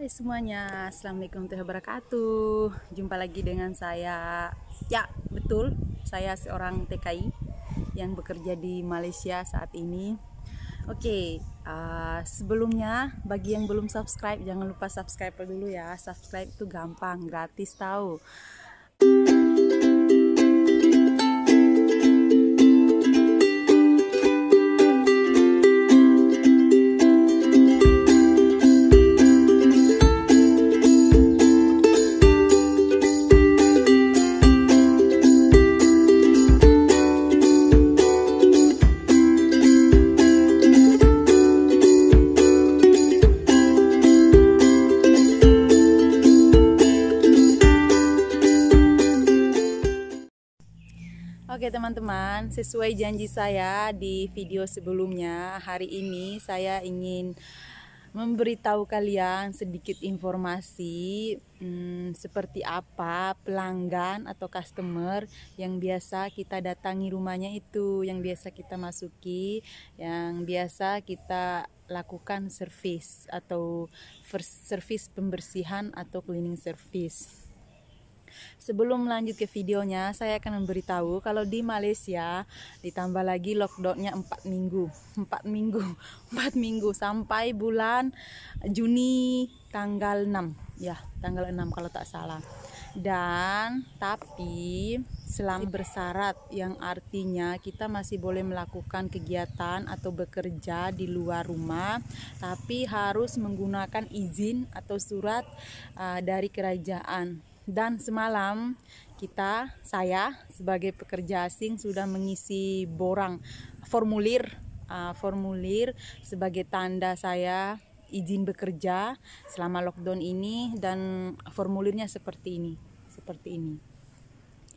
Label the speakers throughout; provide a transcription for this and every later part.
Speaker 1: Hai semuanya, Assalamualaikum warahmatullahi wabarakatuh Jumpa lagi dengan saya Ya, betul, saya seorang TKI Yang bekerja di Malaysia saat ini Oke, uh, sebelumnya bagi yang belum subscribe Jangan lupa subscribe dulu ya Subscribe itu gampang, gratis tahu Ya, teman-teman, sesuai janji saya di video sebelumnya, hari ini saya ingin memberitahu kalian sedikit informasi hmm, seperti apa pelanggan atau customer yang biasa kita datangi rumahnya itu, yang biasa kita masuki, yang biasa kita lakukan service atau service pembersihan atau cleaning service. Sebelum lanjut ke videonya, saya akan memberitahu kalau di Malaysia ditambah lagi lockdownnya 4 minggu. 4 minggu, 4 minggu sampai bulan Juni tanggal 6. Ya, tanggal 6 kalau tak salah. Dan tapi selama bersarat, yang artinya kita masih boleh melakukan kegiatan atau bekerja di luar rumah tapi harus menggunakan izin atau surat uh, dari kerajaan dan semalam kita saya sebagai pekerja asing sudah mengisi borang formulir uh, formulir sebagai tanda saya izin bekerja selama lockdown ini dan formulirnya seperti ini seperti ini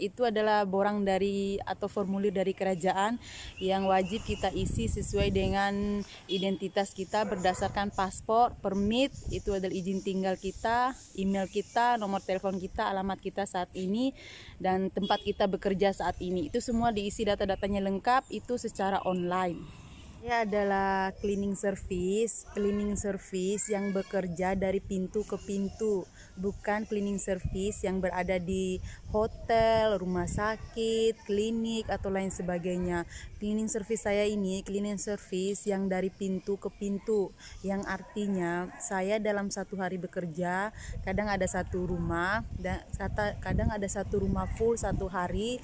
Speaker 1: itu adalah borang dari atau formulir dari kerajaan yang wajib kita isi sesuai dengan identitas kita berdasarkan paspor, permit, itu adalah izin tinggal kita, email kita, nomor telepon kita, alamat kita saat ini dan tempat kita bekerja saat ini. Itu semua diisi data-datanya lengkap itu secara online. Ini adalah cleaning service, cleaning service yang bekerja dari pintu ke pintu, bukan cleaning service yang berada di hotel, rumah sakit, klinik atau lain sebagainya. Cleaning service saya ini cleaning service yang dari pintu ke pintu, yang artinya saya dalam satu hari bekerja, kadang ada satu rumah dan kadang ada satu rumah full satu hari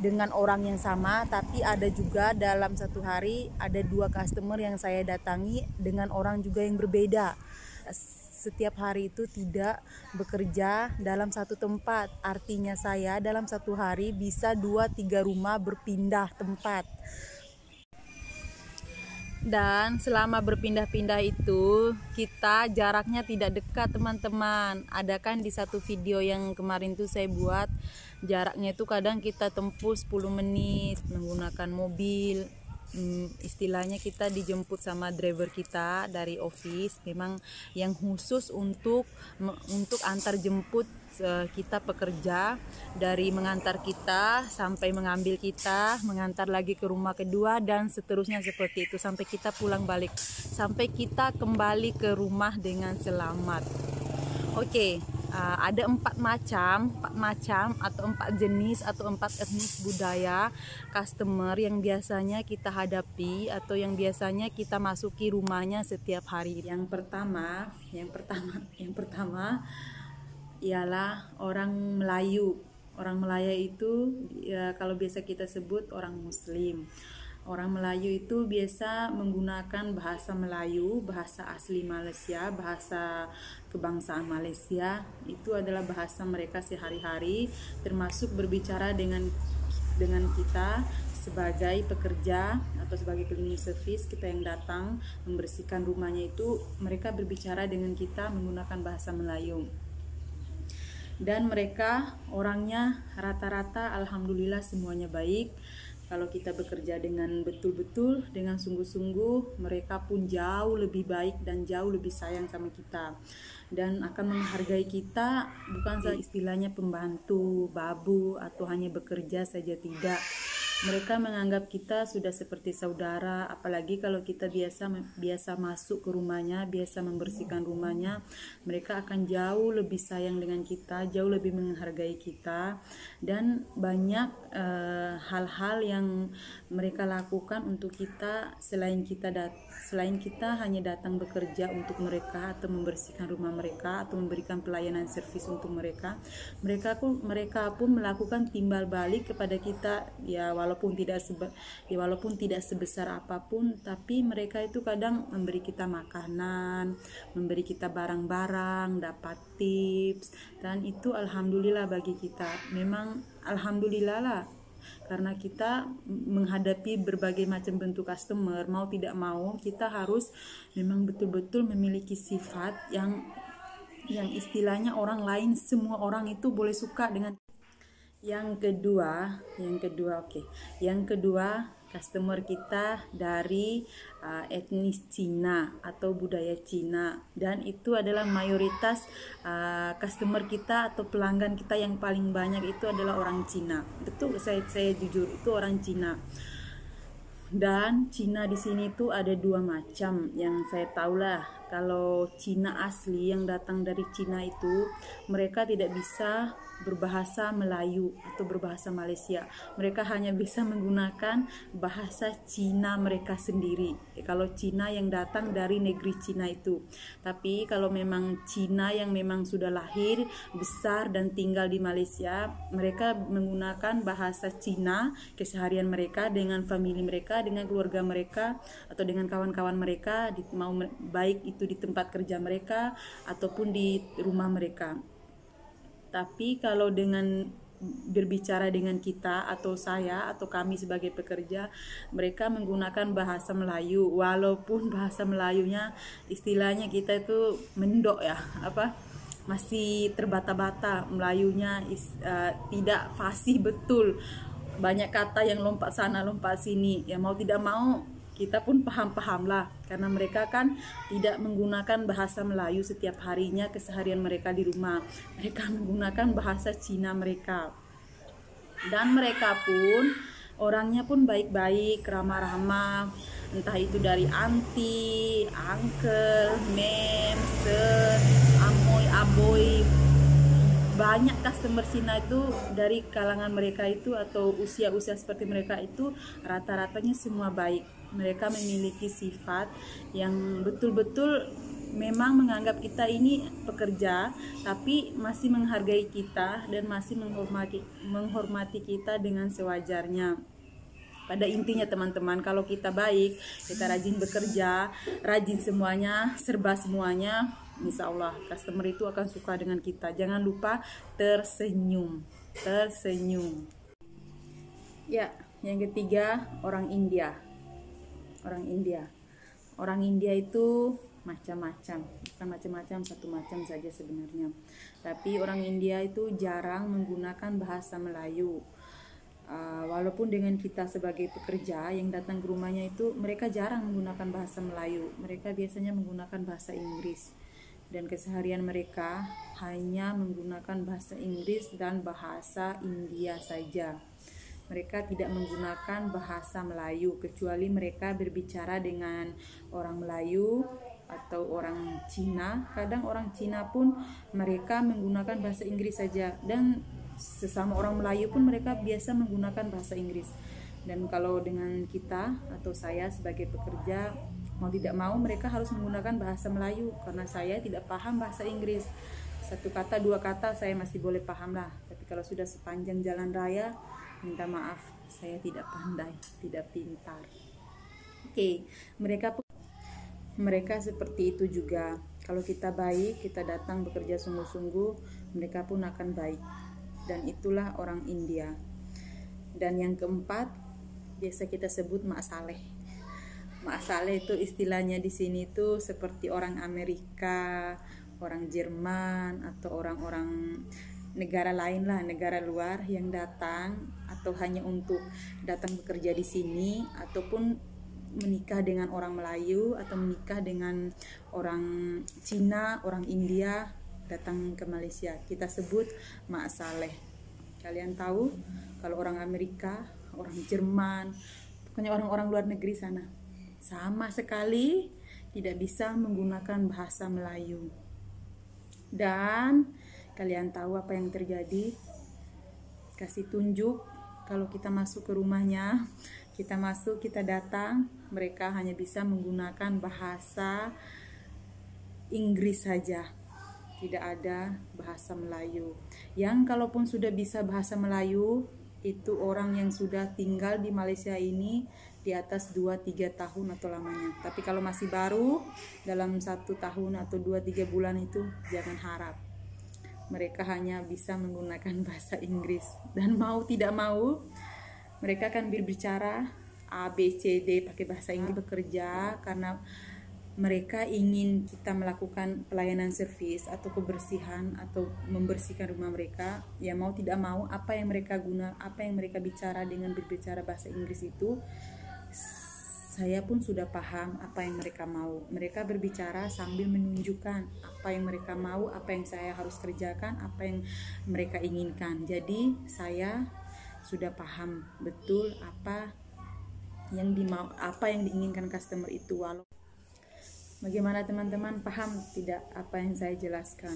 Speaker 1: dengan orang yang sama tapi ada juga dalam satu hari ada dua customer yang saya datangi dengan orang juga yang berbeda setiap hari itu tidak bekerja dalam satu tempat. Artinya saya dalam satu hari bisa dua tiga rumah berpindah tempat. Dan selama berpindah-pindah itu, kita jaraknya tidak dekat teman-teman. Ada kan di satu video yang kemarin tuh saya buat, jaraknya itu kadang kita tempuh 10 menit menggunakan mobil. Hmm, istilahnya kita dijemput sama driver kita dari office memang yang khusus untuk untuk antar jemput kita pekerja dari mengantar kita sampai mengambil kita, mengantar lagi ke rumah kedua dan seterusnya seperti itu sampai kita pulang balik, sampai kita kembali ke rumah dengan selamat. Oke, okay, uh, eh, ada empat macam, empat macam atau empat jenis atau empat etnis budaya customer yang biasanya kita hadapi atau yang biasanya kita masuki rumahnya setiap hari. Yang pertama, yang pertama, yang pertama ialah orang Melayu. Orang Melayu itu ya, kalau biasa kita sebut orang Muslim. Orang Melayu itu biasa menggunakan bahasa Melayu, bahasa asli Malaysia, bahasa kebangsaan Malaysia. Itu adalah bahasa mereka sehari-hari, termasuk berbicara dengan dengan kita sebagai pekerja atau sebagai cleaning service kita yang datang membersihkan rumahnya itu mereka berbicara dengan kita menggunakan bahasa Melayu dan mereka orangnya rata-rata alhamdulillah semuanya baik kalau kita bekerja dengan betul-betul dengan sungguh-sungguh mereka pun jauh lebih baik dan jauh lebih sayang sama kita dan akan menghargai kita bukan istilahnya pembantu babu atau hanya bekerja saja tidak mereka menganggap kita sudah seperti saudara, apalagi kalau kita biasa biasa masuk ke rumahnya, biasa membersihkan rumahnya, mereka akan jauh lebih sayang dengan kita, jauh lebih menghargai kita dan banyak eh, hal-hal uh, yang mereka lakukan untuk kita selain kita dat selain kita hanya datang bekerja untuk mereka atau membersihkan rumah mereka atau memberikan pelayanan servis untuk mereka, mereka pun mereka pun melakukan timbal balik kepada kita ya walau walaupun tidak sebe ya walaupun tidak sebesar apapun tapi mereka itu kadang memberi kita makanan memberi kita barang-barang dapat tips dan itu alhamdulillah bagi kita memang alhamdulillah lah karena kita menghadapi berbagai macam bentuk customer mau tidak mau kita harus memang betul-betul memiliki sifat yang yang istilahnya orang lain semua orang itu boleh suka dengan yang kedua yang kedua oke okay. yang kedua customer kita dari uh, etnis Cina atau budaya Cina dan itu adalah mayoritas uh, customer kita atau pelanggan kita yang paling banyak itu adalah orang Cina betul saya saya jujur itu orang Cina dan Cina di sini tuh ada dua macam yang saya tahu lah kalau Cina asli yang datang dari Cina itu mereka tidak bisa berbahasa Melayu atau berbahasa Malaysia. Mereka hanya bisa menggunakan bahasa Cina mereka sendiri. Kalau Cina yang datang dari negeri Cina itu. Tapi kalau memang Cina yang memang sudah lahir, besar dan tinggal di Malaysia, mereka menggunakan bahasa Cina keseharian mereka dengan family mereka, dengan keluarga mereka atau dengan kawan-kawan mereka, mau baik itu di tempat kerja mereka ataupun di rumah mereka. Tapi kalau dengan berbicara dengan kita atau saya atau kami sebagai pekerja mereka menggunakan bahasa Melayu walaupun bahasa Melayunya istilahnya kita itu mendok ya apa masih terbata-bata Melayunya is, uh, tidak fasih betul banyak kata yang lompat sana lompat sini ya mau tidak mau kita pun paham-paham lah karena mereka kan tidak menggunakan bahasa Melayu setiap harinya keseharian mereka di rumah mereka menggunakan bahasa Cina mereka dan mereka pun orangnya pun baik-baik ramah-ramah entah itu dari anti, uncle, mem, sir, amoy, aboy banyak customer Cina itu dari kalangan mereka itu atau usia-usia seperti mereka itu rata-ratanya semua baik mereka memiliki sifat yang betul-betul memang menganggap kita ini pekerja tapi masih menghargai kita dan masih menghormati menghormati kita dengan sewajarnya pada intinya teman-teman kalau kita baik kita rajin bekerja rajin semuanya serba semuanya insya Allah customer itu akan suka dengan kita jangan lupa tersenyum tersenyum ya yang ketiga orang India orang India orang India itu macam-macam bukan macam-macam satu macam saja sebenarnya tapi orang India itu jarang menggunakan bahasa Melayu uh, walaupun dengan kita sebagai pekerja yang datang ke rumahnya itu mereka jarang menggunakan bahasa Melayu mereka biasanya menggunakan bahasa Inggris dan keseharian mereka hanya menggunakan bahasa Inggris dan bahasa India saja mereka tidak menggunakan bahasa Melayu kecuali mereka berbicara dengan orang Melayu atau orang Cina. Kadang orang Cina pun mereka menggunakan bahasa Inggris saja dan sesama orang Melayu pun mereka biasa menggunakan bahasa Inggris. Dan kalau dengan kita atau saya sebagai pekerja mau tidak mau mereka harus menggunakan bahasa Melayu karena saya tidak paham bahasa Inggris. Satu kata dua kata saya masih boleh paham lah, tapi kalau sudah sepanjang jalan raya minta maaf saya tidak pandai tidak pintar oke okay. mereka mereka seperti itu juga kalau kita baik kita datang bekerja sungguh-sungguh mereka pun akan baik dan itulah orang India dan yang keempat biasa kita sebut mak saleh mak saleh itu istilahnya di sini itu seperti orang Amerika orang Jerman atau orang-orang negara lain lah negara luar yang datang atau hanya untuk datang bekerja di sini ataupun menikah dengan orang Melayu atau menikah dengan orang Cina, orang India datang ke Malaysia. Kita sebut mak saleh. Kalian tahu kalau orang Amerika, orang Jerman, pokoknya orang-orang luar negeri sana sama sekali tidak bisa menggunakan bahasa Melayu. Dan kalian tahu apa yang terjadi kasih tunjuk kalau kita masuk ke rumahnya kita masuk kita datang mereka hanya bisa menggunakan bahasa Inggris saja tidak ada bahasa Melayu yang kalaupun sudah bisa bahasa Melayu itu orang yang sudah tinggal di Malaysia ini di atas 2-3 tahun atau lamanya tapi kalau masih baru dalam satu tahun atau 2-3 bulan itu jangan harap mereka hanya bisa menggunakan bahasa Inggris dan mau tidak mau mereka akan berbicara A B C D pakai bahasa Inggris bekerja karena mereka ingin kita melakukan pelayanan servis atau kebersihan atau membersihkan rumah mereka ya mau tidak mau apa yang mereka guna apa yang mereka bicara dengan berbicara bahasa Inggris itu saya pun sudah paham apa yang mereka mau. Mereka berbicara sambil menunjukkan apa yang mereka mau, apa yang saya harus kerjakan, apa yang mereka inginkan. Jadi, saya sudah paham betul apa yang dimau apa yang diinginkan customer itu walau Bagaimana teman-teman paham tidak apa yang saya jelaskan?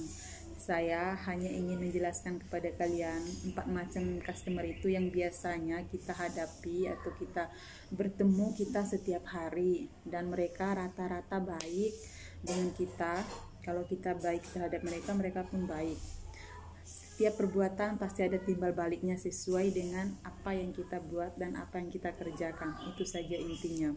Speaker 1: saya hanya ingin menjelaskan kepada kalian empat macam customer itu yang biasanya kita hadapi atau kita bertemu kita setiap hari dan mereka rata-rata baik dengan kita kalau kita baik terhadap mereka mereka pun baik setiap perbuatan pasti ada timbal baliknya sesuai dengan apa yang kita buat dan apa yang kita kerjakan itu saja intinya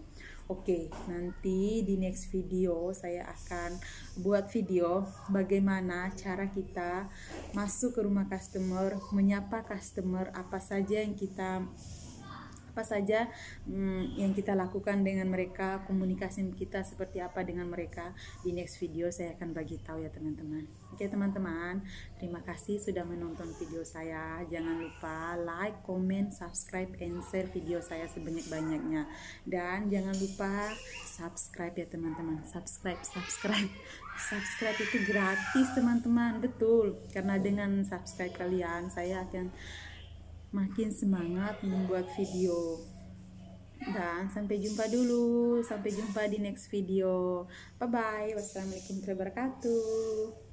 Speaker 1: Oke, nanti di next video saya akan buat video bagaimana cara kita masuk ke rumah customer, menyapa customer, apa saja yang kita apa saja hmm, yang kita lakukan dengan mereka, komunikasi kita seperti apa dengan mereka. Di next video saya akan bagi tahu ya teman-teman. Oke teman-teman, terima kasih sudah menonton video saya. Jangan lupa like, comment, subscribe, and share video saya sebanyak-banyaknya. Dan jangan lupa subscribe ya teman-teman. Subscribe, subscribe. Subscribe itu gratis teman-teman, betul. Karena dengan subscribe kalian saya akan makin semangat membuat video dan sampai jumpa dulu sampai jumpa di next video bye bye wassalamualaikum warahmatullahi wabarakatuh